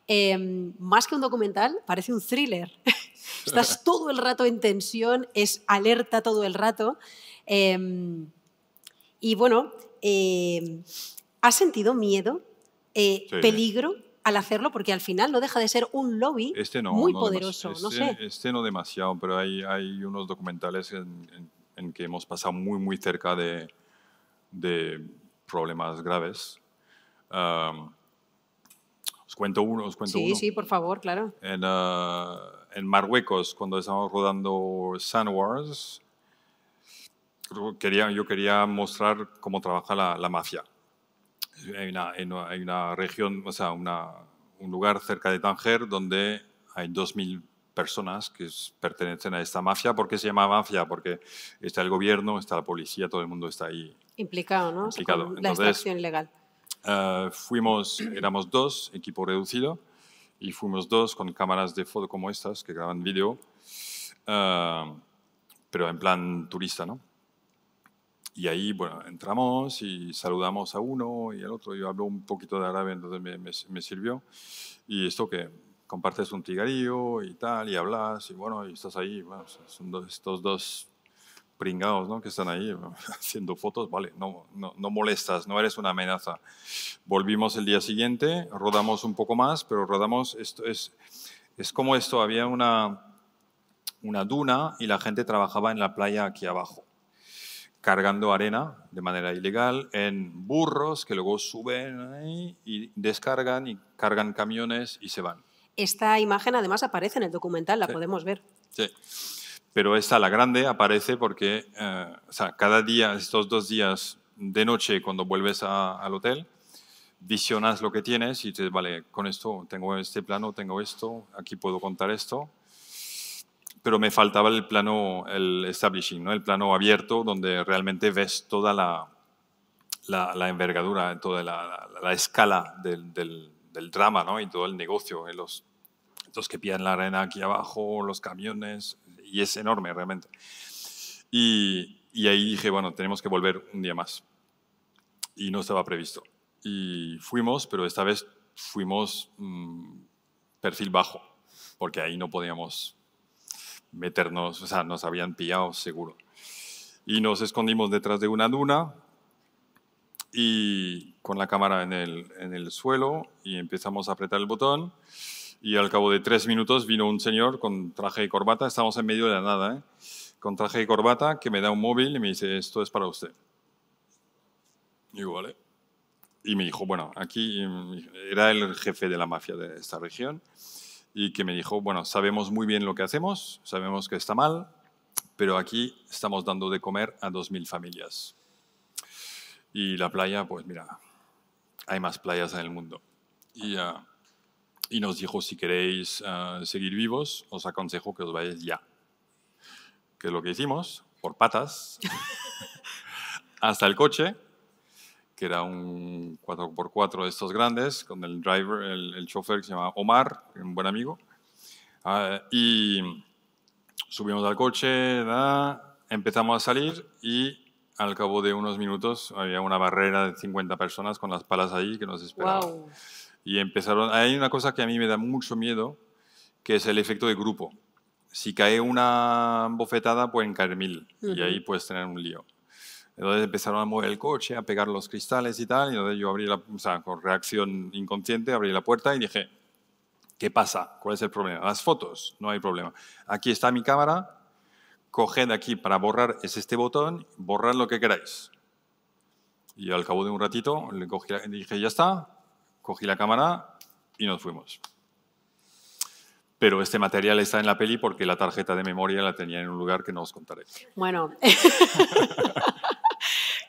[SPEAKER 1] Em, más que un documental, parece un thriller. [LAUGHS] estás todo el rato en tensión, es alerta todo el rato. Em, y bueno, eh, ¿has sentido miedo eh, peligro al hacerlo, porque al final no deja de ser un lobby muy poderoso. Este, no este
[SPEAKER 2] sé. Este no demasiado, pero hay, hay unos documentales en, que hemos pasado muy, muy cerca de, de problemas graves. os cuento uno, cuento sí, uno. Sí,
[SPEAKER 1] por favor, claro.
[SPEAKER 2] En, ah, en Marruecos, cuando estábamos rodando Sand Wars, quería, yo quería mostrar cómo trabaja la mafia hay una, región, o sea, un lugar cerca de Tanger donde hay 2.000 personas que pertenecen a esta mafia. ¿Por qué se llama mafia? Porque está el gobierno, está la policía, todo el mundo está ahí.
[SPEAKER 1] Implicado, ¿no? la Entonces, legal.
[SPEAKER 2] Eh, fuimos, éramos dos, equipo reducido, y fuimos dos con cámaras de foto como estas que graban vídeo, eh, pero en plan turista, ¿no? y ahí, bueno, entramos y saludamos a uno y al otro. Yo hablo un poquito de árabe, entonces me, me, sirvió. Y esto que compartes un tigarillo y tal, y hablas, y bueno, y estás ahí, bueno, son estos dos pringados ¿no? que están ahí [LAUGHS] haciendo fotos, vale, no, no, no, molestas, no eres una amenaza. Volvimos el día siguiente, rodamos un poco más, pero rodamos, esto es, es como esto, había una, una duna y la gente trabajaba en la playa aquí abajo cargando arena de manera ilegal en burros que luego suben ahí y descargan y cargan camiones y se van.
[SPEAKER 1] Esta imagen además aparece en el documental, la podemos ver.
[SPEAKER 2] Sí, pero esta, la grande, aparece porque eh, cada día, estos dos días de noche cuando vuelves al hotel, visionas lo que tienes y dices, vale, con esto tengo este plano, tengo esto, aquí puedo contar esto, pero me faltaba el plano, el establishing, ¿no? el plano abierto, donde realmente ves toda la, la, envergadura, toda la, la escala del, del, del, drama ¿no? y todo el negocio, eh, los, los que pillan la arena aquí abajo, los camiones, y es enorme realmente. Y, y ahí dije, bueno, tenemos que volver un día más. Y no estaba previsto. Y fuimos, pero esta vez fuimos mm, perfil bajo, porque ahí no podíamos meternos, o sea, nos habían pillado seguro. Y nos escondimos detrás de una duna y con la cámara en el, en el suelo y empezamos a apretar el botón y al cabo de tres minutos vino un señor con traje y corbata, estamos en medio de la nada, ¿eh? con traje y corbata que me da un móvil y me dice, esto es para usted. Y vale. Y me dijo, bueno, aquí mm, era el jefe de la mafia de esta región y que me dijo, bueno, sabemos muy bien lo que hacemos, sabemos que está mal, pero aquí estamos dando de comer a 2.000 familias. Y la playa, pues mira, hay más playas en el mundo. Y, ah, nos dijo, si queréis ah, seguir vivos, os aconsejo que os vayáis ya. Que es lo que hicimos, por patas, [LAUGHS] hasta el coche, que era un 4x4 de estos grandes, con el driver, el, chofer que se llama Omar, un buen amigo. Ah, y subimos al coche, empezamos a salir y al cabo de unos minutos había una barrera de 50 personas con las palas ahí que nos esperaban. Y empezaron, hay una cosa que a mí me da mucho miedo, que es el efecto de grupo. Si cae una bofetada pueden caer mil y ahí puedes tener un lío. Entonces empezaron a mover el coche, a pegar los cristales y tal. Y entonces yo abrí la, o sea, con reacción inconsciente, abrí la puerta y dije, ¿qué pasa? ¿Cuál es el problema? Las fotos, no hay problema. Aquí está mi cámara, coged aquí para borrar, es este botón, Borrar lo que queráis. Y al cabo de un ratito le cogí dije, ya está, cogí la cámara y nos fuimos. Pero este material está en la peli porque la tarjeta de memoria la tenía en un lugar que no os contaré.
[SPEAKER 1] Bueno. [LAUGHS]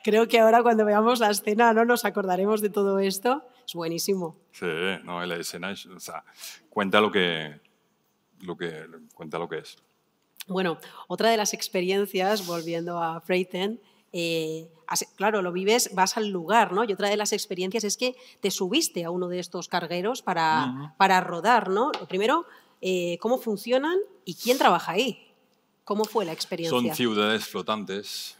[SPEAKER 1] creo que ahora cuando veamos la escena no nos acordaremos de todo esto. Es buenísimo.
[SPEAKER 2] Sí, no, la escena o sea, cuenta lo que, lo que, cuenta lo que es.
[SPEAKER 1] Bueno, otra de las experiencias, volviendo a Freighten, eh, claro, lo vives, vas al lugar, ¿no? Y otra de las experiencias es que te subiste a uno de estos cargueros para, para rodar, ¿no? Lo primero, eh, ¿cómo funcionan y quién trabaja ahí? ¿Cómo fue la experiencia? Son
[SPEAKER 2] ciudades flotantes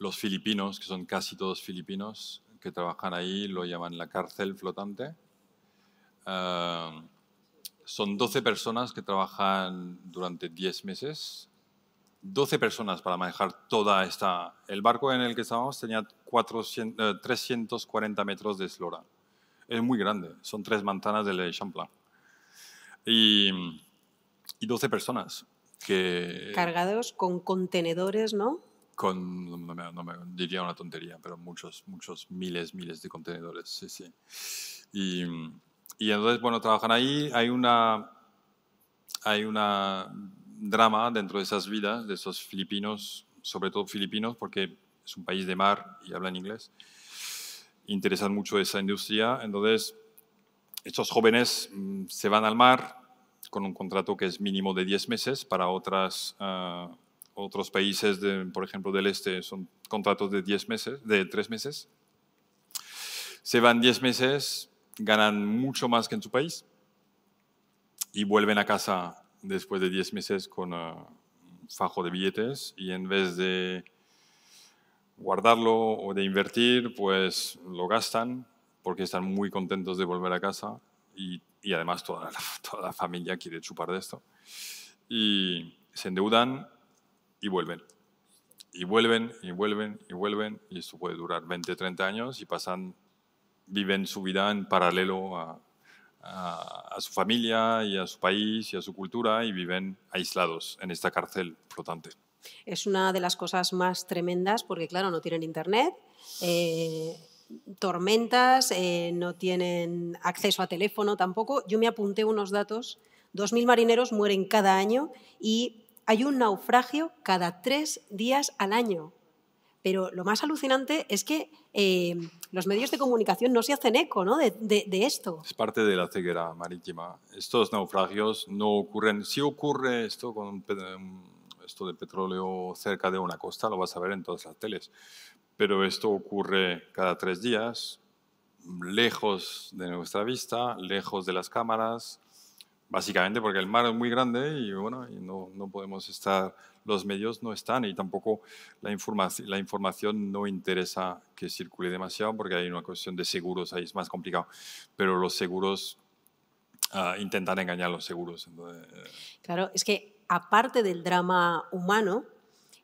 [SPEAKER 2] los filipinos, que son casi todos filipinos, que trabajan ahí, lo llaman la cárcel flotante. Ah, son 12 personas que trabajan durante 10 meses. 12 personas para manejar toda esta... El barco en el que estábamos tenía 340 eh, metros de eslora. Es muy grande, son tres manzanas del Champlain. Y, y 12 personas que...
[SPEAKER 1] Cargados con contenedores, ¿no?
[SPEAKER 2] con, no me, diría una tontería, pero muchos, muchos miles, miles de contenedores, sí, sí. Y, entonces, bueno, trabajan ahí, hay una, hay una drama dentro de esas vidas, de esos filipinos, sobre todo filipinos, porque es un país de mar y hablan inglés, interesan mucho esa industria, entonces estos jóvenes mm, se van al mar con un contrato que es mínimo de 10 meses para otras... Ah, otros países, por ejemplo, del este, son contratos de 10 meses, de 3 meses. Se van diez meses, ganan mucho más que en su país y vuelven a casa después de diez meses con un ah, fajo de billetes y en vez de guardarlo o de invertir, pues lo gastan porque están muy contentos de volver a casa y, además toda [LAUGHS] toda la familia quiere chupar de esto. Y se endeudan y vuelven. Y vuelven, y vuelven, y vuelven, y esto puede durar 20, 30 años y pasan, viven su vida en paralelo a, a, su familia y a su país y a su cultura y viven aislados en esta cárcel flotante.
[SPEAKER 1] Es una de las cosas más tremendas porque, claro, no tienen internet, eh, tormentas, eh, no tienen acceso a teléfono tampoco. Yo me apunté unos datos. 2.000 marineros mueren cada año y hay un naufragio cada tres días al año. Pero lo más alucinante es que eh, los medios de comunicación no se hacen eco ¿no? de, esto. Es
[SPEAKER 2] parte de la ceguera marítima. Estos naufragios no ocurren. Si ocurre esto con esto de petróleo cerca de una costa, lo vas a ver en todas las teles. Pero esto ocurre cada tres días, lejos de nuestra vista, lejos de las cámaras, básicamente porque el mar es muy grande y bueno, y no, no, podemos estar, los medios no están y tampoco la, la información no interesa que circule demasiado porque hay una cuestión de seguros, ahí es más complicado, pero los seguros intentar ah, intentan engañar a los seguros. Eh.
[SPEAKER 1] Claro, es que aparte del drama humano,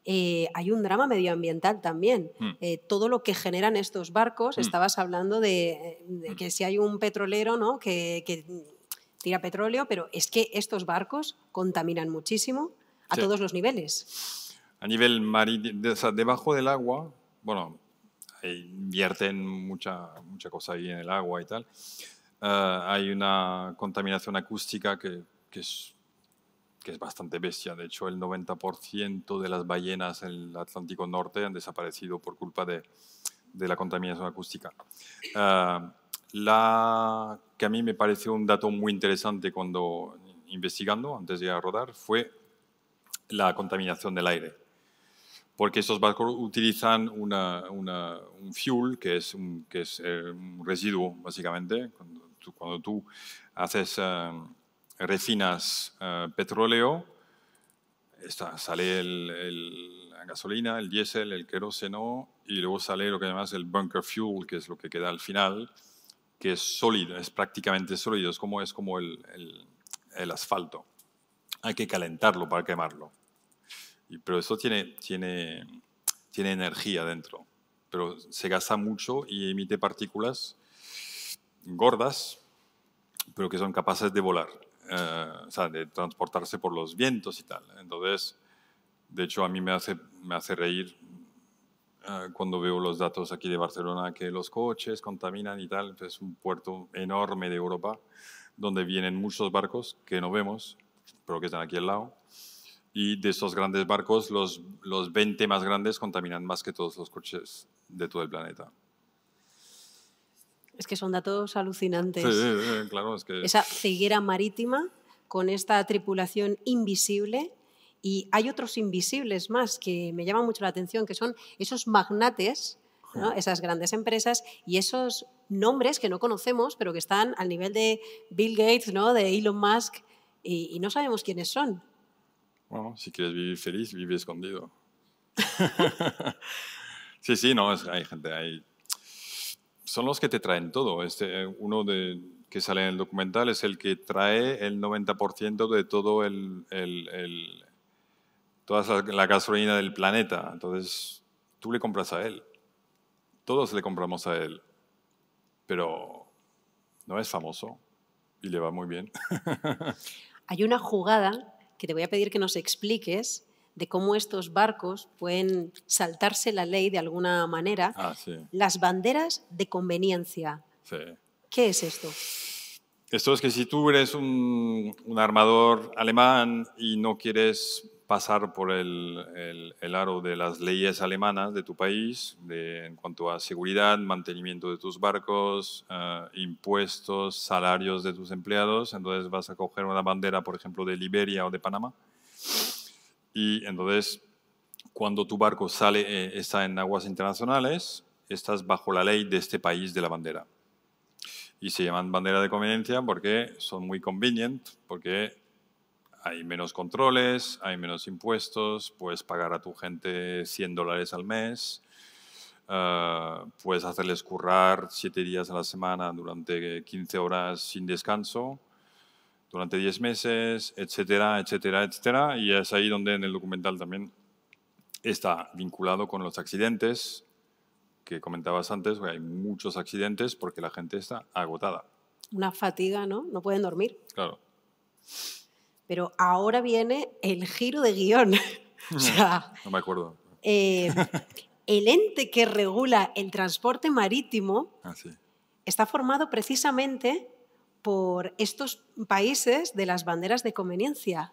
[SPEAKER 1] eh, hay un drama medioambiental también. Hmm. Eh, todo lo que generan estos barcos, hmm. estabas hablando de, hmm. que si hay un petrolero ¿no? que, que tira petróleo, pero es que estos barcos contaminan muchísimo a todos los niveles.
[SPEAKER 2] A nivel marítimo, sea, debajo del agua, bueno, invierten mucha, mucha cosa ahí en el agua y tal. Eh, hay una contaminación acústica que, que, es, que es bastante bestia. De hecho, el 90% de las ballenas en el Atlántico Norte han desaparecido por culpa de, de la contaminación acústica. Eh, la que a mí me pareció un dato muy interesante cuando investigando, antes de rodar, fue la contaminación del aire. Porque estos barcos utilizan un fuel, que es un, eh, residuo, básicamente. Cuando tú, haces, eh, refinas eh, petróleo, sale la gasolina, el diésel, el queroseno, y luego sale lo que llamas el bunker fuel, que es lo que queda al final, que es sólido, es prácticamente sólido, es como, es como el, asfalto. Hay que calentarlo para quemarlo. Y, pero eso tiene, tiene, tiene energía dentro, pero se gasta mucho y emite partículas gordas, pero que son capaces de volar, eh, o sea, de transportarse por los vientos y tal. Entonces, de hecho, a mí me hace, me hace reír Ah, cuando veo los datos aquí de Barcelona, que los coches contaminan y tal, es un puerto enorme de Europa, donde vienen muchos barcos que no vemos, pero que están aquí al lado. Y de esos grandes barcos, los, los 20 más grandes contaminan más que todos los coches de todo el planeta.
[SPEAKER 1] Es que son datos alucinantes. Sí,
[SPEAKER 2] claro, es que... Esa
[SPEAKER 1] ceguera marítima con esta tripulación invisible y hay otros invisibles más que me llaman mucho la atención, que son esos magnates, esas grandes empresas y esos nombres que no conocemos, pero que están al nivel de Bill Gates, ¿no? de Elon Musk, y, no sabemos quiénes son.
[SPEAKER 2] Bueno, si quieres vivir feliz, vive escondido. [LAUGHS] sí, sí, no, hay gente, ahí. Son los que te traen todo. Este, uno de, que sale en el documental es el que trae el 90% de todo el, toda la gasolina del planeta. Entonces, tú le compras a él. Todos le compramos a él. Pero no es famoso y le va muy bien. [LAUGHS]
[SPEAKER 1] Hay una jugada que te voy a pedir que nos expliques de cómo estos barcos pueden saltarse la ley de alguna manera. Ah, Las banderas de conveniencia. ¿Qué es esto?
[SPEAKER 2] Esto es que si tú eres un, armador alemán y no quieres pasar por el, el, aro de las leyes alemanas de tu país en cuanto a seguridad, mantenimiento de tus barcos, eh, impuestos, salarios de tus empleados. Entonces vas a coger una bandera, por ejemplo, de Liberia o de Panamá. Y entonces, cuando tu barco sale, eh, está en aguas internacionales, estás bajo la ley de este país de la bandera. Y se llaman bandera de conveniencia porque son muy convenient, porque hay menos controles, hay menos impuestos, puedes pagar a tu gente 100 dólares al mes, ah, puedes hacerles currar 7 días a la semana durante 15 horas sin descanso, durante 10 meses, etcétera, etcétera, etcétera. Y es ahí donde en el documental también está vinculado con los accidentes que comentabas antes, hay muchos accidentes porque la gente está agotada.
[SPEAKER 1] Una fatiga, ¿no? No pueden dormir. Claro. Pero ahora viene el giro de guión. [LAUGHS] no me acuerdo. Eh, [LAUGHS] el ente que regula el transporte marítimo ah, está formado precisamente por estos países de las banderas de conveniencia.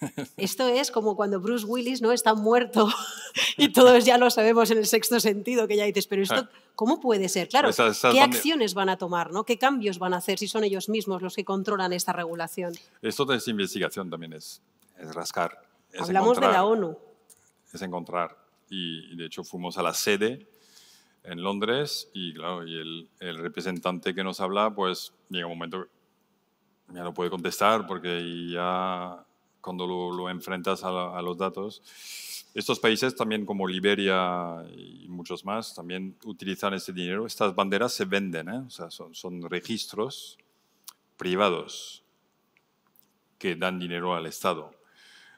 [SPEAKER 1] [LAUGHS] Esto es como cuando Bruce Willis no está muerto [LAUGHS] y todos ya lo sabemos en el sexto sentido, que ya dices, pero esto, ah. ¿cómo puede ser? Claro, ¿qué acciones van a tomar? ¿no? ¿Qué cambios van a hacer si son ellos mismos los que controlan esta regulación?
[SPEAKER 2] Esto es investigación también es, es rascar. Hablamos de la ONU. Es encontrar. Y, de hecho fuimos a la sede en Londres y claro, y el, representante que nos habla, pues llega un momento ya no puede contestar porque ya cuando lo, enfrentas a, a los datos, estos países también, como Liberia y muchos más, también utilizan este dinero. Estas banderas se venden, ¿eh? son, registros privados que dan dinero al Estado,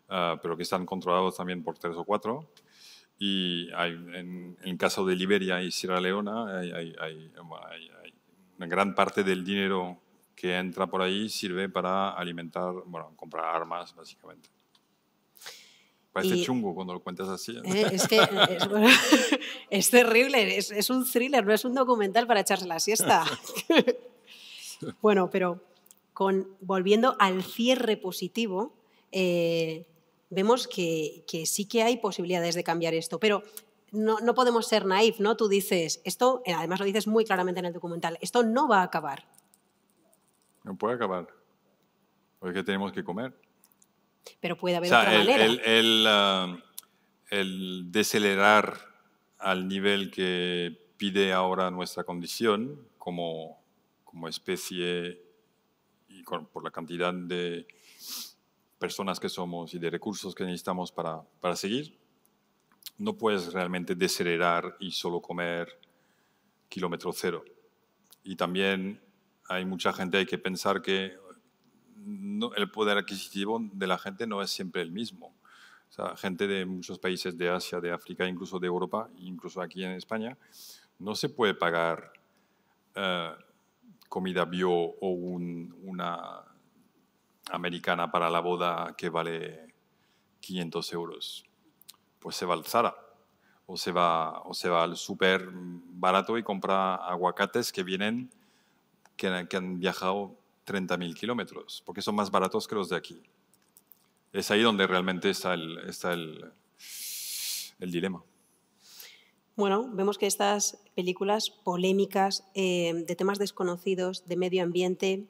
[SPEAKER 2] ah, pero que están controlados también por tres o cuatro. Y en, el caso de Liberia y Sierra Leona, una gran parte del dinero que entra por ahí sirve para alimentar, bueno, comprar armas, básicamente. Parece chungo cuando lo cuentas así. Eh, es que eh,
[SPEAKER 1] [LAUGHS] terrible, es, un thriller, no es un documental para echarse la siesta.
[SPEAKER 2] [LAUGHS]
[SPEAKER 1] bueno, pero volviendo al cierre positivo, eh, vemos que, sí que hay posibilidades de cambiar esto, pero no, podemos ser naif, ¿no? Tú dices, esto, además lo dices muy claramente en el documental, esto no va a acabar.
[SPEAKER 2] No puede acabar, porque tenemos que comer pero puede haber el, manera. El, al nivel que pide ahora nuestra condición como, como especie y por la cantidad de personas que somos y de recursos que necesitamos para, para seguir, no puedes realmente desacelerar y solo comer kilómetro cero. Y también hay mucha gente hay que pensar que el poder adquisitivo de la gente no es siempre el mismo. gente de muchos países de Asia, de África, incluso de Europa, incluso aquí en España, no se puede pagar eh, comida bio o una americana para la boda que vale 500 euros. Pues se va al Zara o se va, o se va al súper barato y compra aguacates que vienen, que han viajado 30.000 kilómetros, porque son más baratos que los de aquí. Es ahí donde realmente está el, está el, el dilema.
[SPEAKER 1] Bueno, vemos que estas películas polémicas eh, de temas desconocidos, de medio ambiente,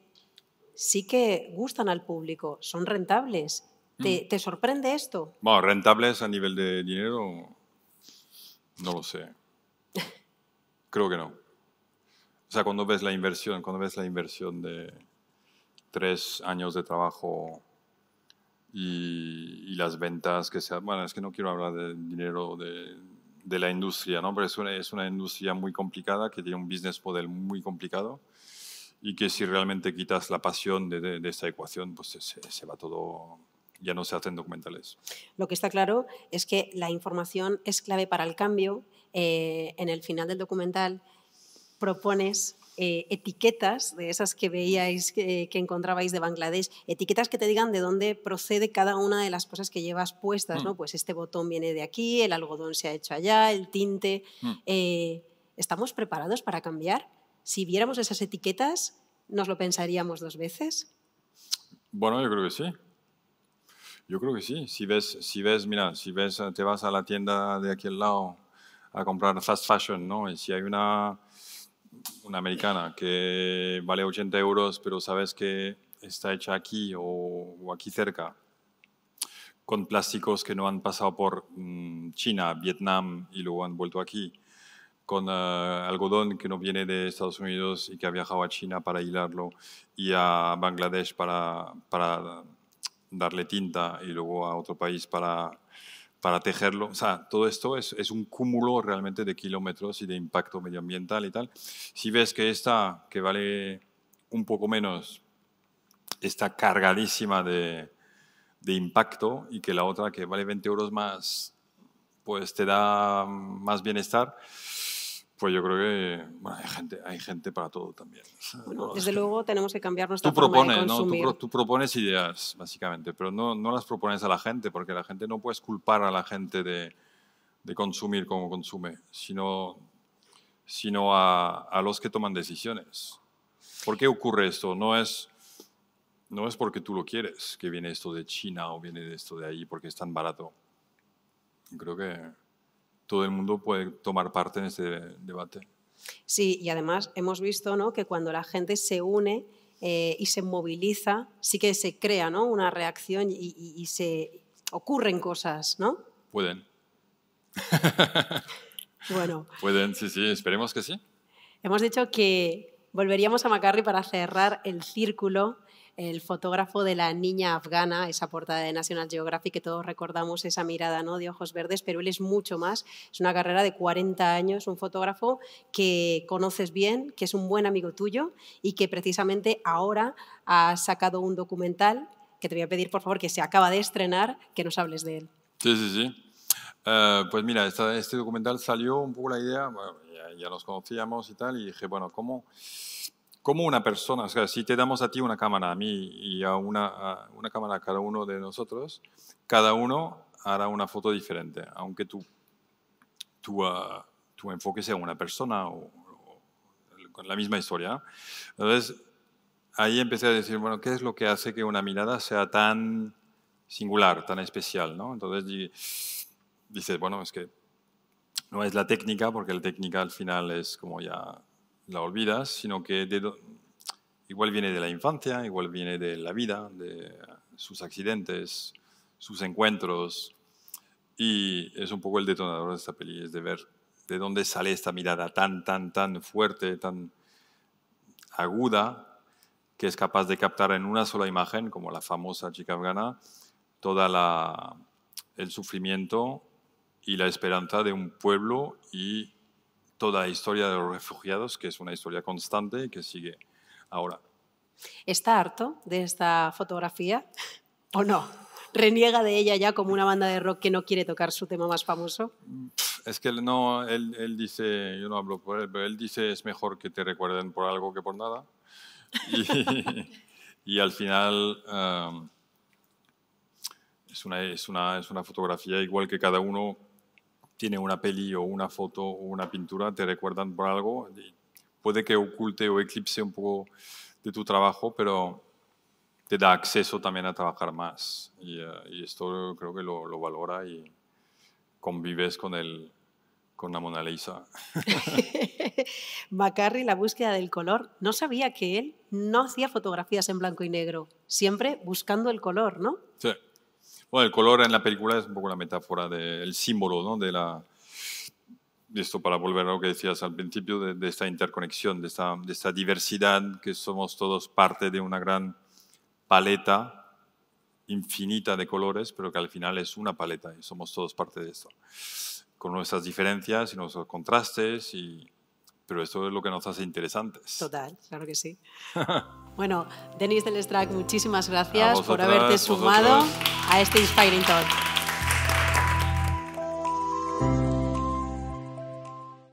[SPEAKER 1] sí que gustan al público, son rentables. ¿Te, mm. ¿te sorprende esto?
[SPEAKER 2] Bueno, rentables a nivel de dinero, no lo sé. [LAUGHS] Creo que no. O sea, cuando ves la inversión, cuando ves la inversión de, tres años de trabajo y, las ventas que se... Bueno, es que no quiero hablar del dinero de, de, la industria, ¿no? Pero es una, es una industria muy complicada, que tiene un business model muy complicado y que si realmente quitas la pasión de, esta ecuación, pues se, va todo, ya no se hacen documentales.
[SPEAKER 1] Lo que está claro es que la información es clave para el cambio. Eh, en el final del documental propones eh, etiquetas, de esas que veíais, que, encontrabais de Bangladesh, etiquetas que te digan de dónde procede cada una de las cosas que llevas puestas, mm. ¿no? Pues este botón viene de aquí, el algodón se ha hecho allá, el tinte. Mm. Eh, ¿Estamos preparados para cambiar? Si viéramos esas etiquetas, ¿nos lo pensaríamos dos veces?
[SPEAKER 2] Bueno, yo creo que sí. Yo creo que sí. Si ves, si ves, mira, si ves, te vas a la tienda de aquí al lado a comprar fast fashion, ¿no? Y si hay una una americana que vale 80 euros, pero sabes que está hecha aquí o, aquí cerca, con plásticos que no han pasado por mm, China, Vietnam y luego han vuelto aquí, con eh, algodón que no viene de Estados Unidos y que ha viajado a China para hilarlo y a Bangladesh para, para darle tinta y luego a otro país para para tejerlo. O sea, todo esto es, es, un cúmulo realmente de kilómetros y de impacto medioambiental y tal. Si ves que esta, que vale un poco menos, está cargadísima de, de impacto y que la otra, que vale 20 euros más, pues te da más bienestar. Pues yo creo que bueno, hay, gente, hay gente para todo también. Bueno, [LAUGHS] desde
[SPEAKER 1] luego tenemos que cambiar nuestra forma de consumir.
[SPEAKER 2] Tú, propones ideas, básicamente, pero no, no, las propones a la gente, porque la gente no puedes culpar a la gente de, de consumir como consume, sino, sino a, a, los que toman decisiones. ¿Por qué ocurre esto? No es, no es porque tú lo quieres, que viene esto de China o viene esto de ahí, porque es tan barato. Creo que todo el mundo puede tomar parte en este debate.
[SPEAKER 1] Sí, y además hemos visto que cuando la gente se une eh, y se moviliza, sí que se crea ¿no? una reacción y, se ocurren cosas, ¿no? Pueden. [LAUGHS] bueno.
[SPEAKER 2] Pueden, sí, sí, esperemos que sí.
[SPEAKER 1] Hemos dicho que volveríamos a Macarri para cerrar el círculo el fotógrafo de la niña afgana, esa portada de National Geographic que todos recordamos esa mirada ¿no? de ojos verdes, pero él es mucho más, es una carrera de 40 años, un fotógrafo que conoces bien, que es un buen amigo tuyo y que precisamente ahora ha sacado un documental que te voy a pedir por favor que se acaba de estrenar, que nos hables de él.
[SPEAKER 2] Sí, sí, sí. Eh, pues mira, este documental salió un poco la idea, ya, nos conocíamos y tal, y dije, bueno, ¿cómo, como una persona, o sea, si te damos a ti una cámara, a mí y a una, una cámara a cada uno de nosotros, cada uno hará una foto diferente, aunque tu, tú ah, tu enfoque sea una persona o, o, con la misma historia. Entonces, ahí empecé a decir, bueno, ¿qué es lo que hace que una mirada sea tan singular, tan especial? ¿no? Entonces dices, bueno, es que no es la técnica, porque la técnica al final es como ya la olvidas, sino que igual viene de la infancia, igual viene de la vida, de sus accidentes, sus encuentros. Y es un poco el detonador de esta peli, es de ver de dónde sale esta mirada tan, tan, tan fuerte, tan aguda, que es capaz de captar en una sola imagen, como la famosa chica afgana, toda el sufrimiento y la esperanza de un pueblo y toda la historia de los refugiados, que es una historia constante y que sigue ahora.
[SPEAKER 1] ¿Está harto de esta fotografía o no? ¿Reniega de ella ya como una banda de rock que no quiere tocar su tema más famoso?
[SPEAKER 2] Es que él, no, él, dice, yo no hablo por él, pero él dice es mejor que te recuerden por algo que por nada. Y, [LAUGHS] al final em, es, una, es, una, es una fotografía igual que cada uno tiene una peli o una foto o una pintura, te recuerdan por algo. Puede que oculte o eclipse un poco de tu trabajo, pero te da acceso también a trabajar más. Y, eh, esto creo que lo, valora y convives con, el, con la Mona Lisa. [LAUGHS]
[SPEAKER 1] Macarri, la búsqueda del color. No sabía que él no hacía fotografías en blanco y negro, siempre buscando el color, ¿no?
[SPEAKER 2] Sí. Bueno, el color en la película es un poco la metáfora del símbolo, ¿no? De la, esto para volver a lo que decías al principio, de, esta interconexión, de esta, de esta, diversidad, que somos todos parte de una gran paleta infinita de colores, pero que al final es una paleta y somos todos parte de esto, con nuestras diferencias y nuestros contrastes y, pero eso es lo que nos hace interesantes. Total,
[SPEAKER 1] claro que sí. [LAUGHS] bueno, Denis del Strack, muchísimas gracias por haberte sumado a este Inspiring Talk.